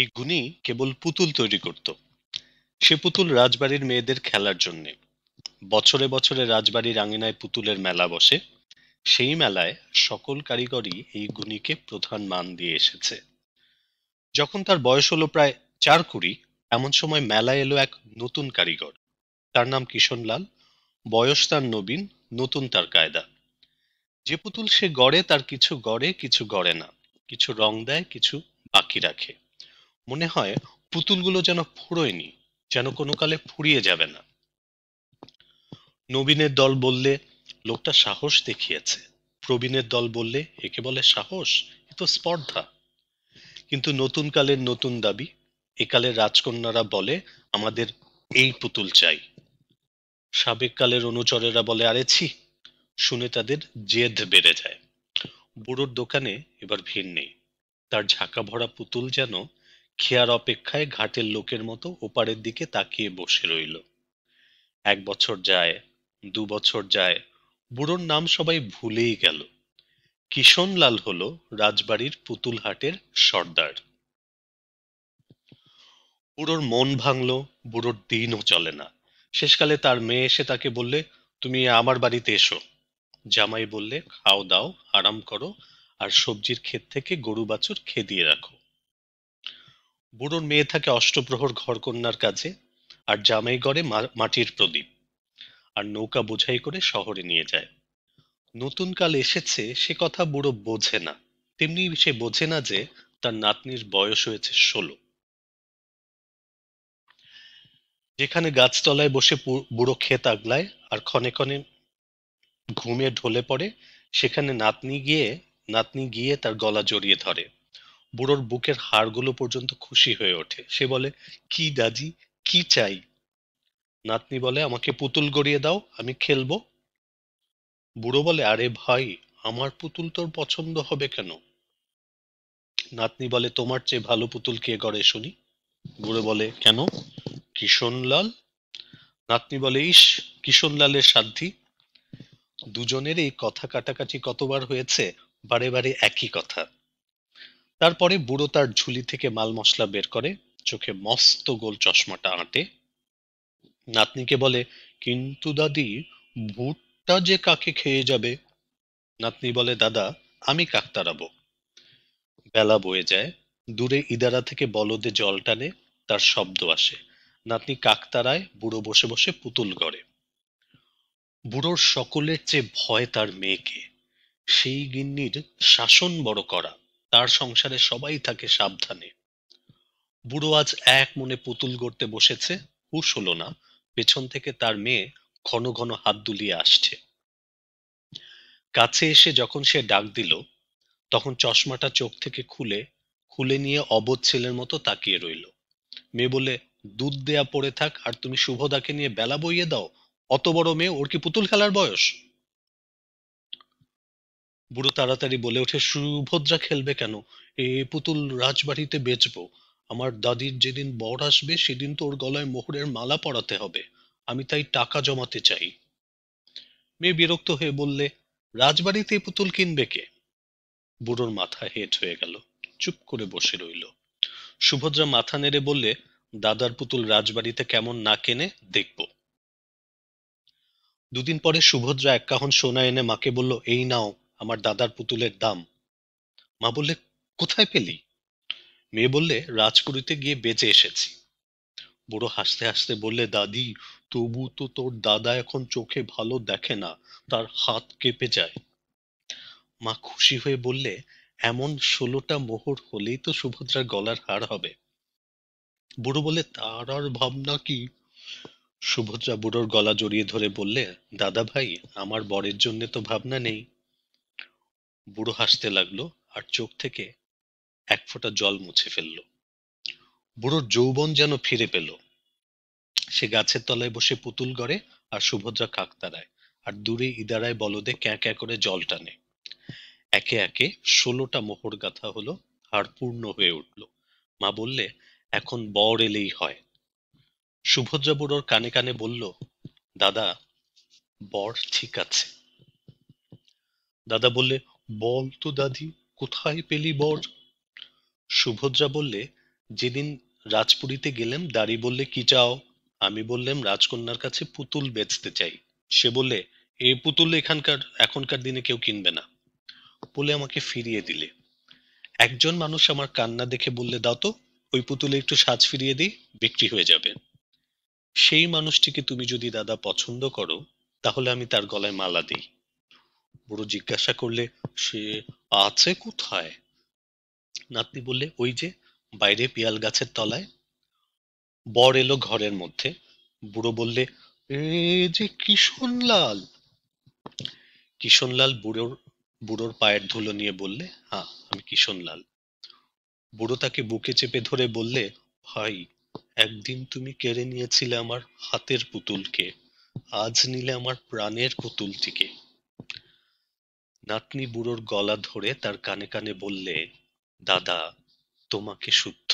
এই গুণী কেবল পুতুল তৈরি করত সে পুতুল রাজবাড়ির মেয়েদের খেলার জন্যে বছরে বছরে রাজবাড়ির আঙিনায় পুতুলের মেলা বসে সেই মেলায় সকল কারিগরই এই গুণীকে প্রধান মান দিয়ে এসেছে যখন তার বয়স হলো প্রায় চার কুড়ি এমন সময় মেলায় এলো এক নতুন কারিগর তার নাম কিশনলাল বয়স তার নবীন নতুন তার কায়দা যে পুতুল সে গড়ে তার কিছু গড়ে কিছু গড়ে না কিছু রং দেয় কিছু বাকি রাখে মনে হয় পুতুলগুলো যেন ফুরোয়নি যেন কোনো কালে ফুরিয়ে যাবে না নবীনের দল বললে লোকটা সাহস দেখিয়েছে প্রবীণের দল বললে একে বলে সাহস এ তো স্পর্ধা কিন্তু নতুন কালের নতুন দাবি একালের রাজকন্যারা বলে আমাদের এই পুতুল চাই সাবেক কালের অনুচরেরা বলে আরেছি শুনে তাদের জেদ বেড়ে যায় বুড়োর দোকানে এবার ভিড় নেই তার ঝাঁকা ভরা পুতুল যেন খেয়ার অপেক্ষায় ঘাটের লোকের মতো ওপারের দিকে তাকিয়ে বসে রইল এক বছর যায় দু বছর যায় বুড়োর নাম সবাই ভুলেই গেল কিশনলাল হল রাজবাড়ির পুতুলহাটের সর্দার বুড়োর মন ভাঙল বুড়োর দিনও চলে না শেষকালে তার মেয়ে এসে তাকে বললে তুমি আমার বাড়িতে এসো জামাই বললে খাও দাও আরাম করো আর সবজির ক্ষেত থেকে গরু বাছুর খেদিয়ে রাখো বুড়োর মেয়ে থাকে অষ্টপ্রহর ঘরকন্যার কাছে আর জামাই গড়ে মাটির প্রদীপ আর নৌকা বোঝাই করে শহরে নিয়ে যায় নতুন কাল এসেছে সে কথা বুড়ো বোঝে না তেমনি সে বোঝে না যে তার নাতনির বয়স হয়েছে ষোলো যেখানে গাছতলায় বসে বুড়ো ক্ষেত আগলায় আর ক্ষণে ক্ষণে ঘুমে ঢলে পড়ে সেখানে নাতনি গিয়ে নাতনি গিয়ে তার গলা জড়িয়ে ধরে বুড়োর বুকের হাড়গুলো পর্যন্ত খুশি হয়ে ওঠে সে বলে কি দাদি কি চাই নাতনি বলে আমাকে পুতুল গড়িয়ে দাও আমি খেলবো বুড়ো বলে আরে ভাই আমার পুতুল তোর পছন্দ হবে কেন নাতনি বলে তোমার চেয়ে ভালো পুতুল কে গড়ে শুনি বুড়ো বলে কেন কিশনলাল নাতনি বলে ইস কিশনলালের সাধ্যি দুজনের এই কথা কাটাকাটি কতবার হয়েছে বারে বারে একই কথা তারপরে বুড়ো তার ঝুলি থেকে মাল মশলা বের করে চোখে মস্ত গোল চশমাটা আঁটে নাতনিকে বলে কিন্তু দাদি ভুটটা যে কাকে খেয়ে যাবে নাতনি বলে দাদা আমি কাক তাড়াবো বেলা বয়ে যায় দূরে ইদারা থেকে বলদে জল টানে তার শব্দ আসে নাতনি কাকতারায় বুড়ো বসে বসে পুতুল গড়ে বুড়োর সকলের চেয়ে ভয় তার মেয়েকে সেই গিন্নির শাসন বড় করা তার সংসারে সবাই থাকে সাবধানে বুড়ো আজ এক মনে পুতুল গড়তে বসেছে হুশ হলো না পেছন থেকে তার মেয়ে ঘন ঘন হাত দুলিয়ে আসছে কাছে এসে যখন সে ডাক দিল তখন চশমাটা চোখ থেকে খুলে খুলে নিয়ে অবধ ছেলের মতো তাকিয়ে রইল মেয়ে বলে দুধ দেয়া পড়ে থাক আর তুমি শুভদাকে নিয়ে বেলা বইয়ে দাও অত বড় মেয়ে ওর কি পুতুল খেলার বয়স বুড়ো তাড়াতাড়ি বলে ওঠে সুভদ্রা খেলবে কেন এ পুতুল রাজবাড়িতে বেচব আমার দাদির যেদিন বর আসবে সেদিন তোর গলায় মোহরের মালা পরাতে হবে আমি তাই টাকা জমাতে চাই মেয়ে বিরক্ত হয়ে বললে রাজবাড়িতে পুতুল কিনবে কে বুড়োর মাথা হেট হয়ে গেল চুপ করে বসে রইল সুভদ্রা মাথা নেড়ে বললে দাদার পুতুল রাজবাড়িতে কেমন না কেনে দেখব দুদিন পরে সুভদ্রা এক কাহন সোনা এনে মাকে বলল এই নাও আমার দাদার পুতুলের দাম মা বললে কোথায় পেলি মেয়ে বললে রাজকুড়িতে গিয়ে বেঁচে এসেছি বুড়ো হাসতে হাসতে বললে দাদি তবু তো তোর দাদা এখন চোখে ভালো দেখে না তার হাত কেঁপে যায় মা খুশি হয়ে বললে এমন ষোলোটা মোহর হলেই তো সুভদ্রার গলার হার হবে বুড়ো বলে তার আর ভাবনা কি সুভদ্রা বুড়োর গলা জড়িয়ে ধরে বললে দাদা ভাই আমার বরের জন্য তো ভাবনা নেই বুড়ো হাসতে লাগলো আর চোখ থেকে এক ফোঁটা জল মুছে ফেলল বুড়োর যৌবন যেন ফিরে পেল সে গাছের তলায় বসে পুতুল গড়ে আর সুভদ্রা কাকতারায় আর দূরে ইদারায় বলদে ক্যাঁ ক্যাঁ করে জল টানে একে একে ষোলোটা মোহর গাথা হলো আর পূর্ণ হয়ে উঠল মা বললে এখন বর এলেই হয় সুভদ্রা বুড়োর কানে কানে বলল দাদা বর ঠিক আছে দাদা বললে বল তো দাদি কোথায় পেলি বর সুভদ্রা বললে যেদিন রাজপুরীতে গেলেন দাড়ি বললে কি চাও আমি বললাম রাজকন্যার কাছে পুতুল বেচতে চাই সে বললে এ পুতুল এখানকার এখনকার দিনে কেউ কিনবে না বলে আমাকে ফিরিয়ে দিলে একজন মানুষ আমার কান্না দেখে বললে দাও তো ওই পুতুলে একটু সাজ ফিরিয়ে দিই বিক্রি হয়ে যাবে সেই মানুষটিকে তুমি যদি দাদা পছন্দ করো তাহলে আমি তার গলায় মালা দিই বুড়ো জিজ্ঞাসা করলে, সে আছে কোথায়? নাতনি বললে, ওই যে, বাইরে পিয়াল গাছের তলায়। বর এলো ঘরের মধ্যে, বুড়ো বললে, এ যে কিশনলাল! কিশনলাল বুড়োর বুড়োর পায়ের ধুলো নিয়ে বললে, হ্যাঁ আমি কিশনলাল। বুড়ো তাকে বুকে চেপে ধরে বললে, ভাই, একদিন তুমি কেড়ে নিয়েছিলে আমার হাতের পুতুলকে, আজ নিলে আমার প্রাণের পুতুলটিকে। নাতনি বুড়োর গলা ধরে তার কানে কানে বললে, দাদা, তোমাকে সুদ্ধ।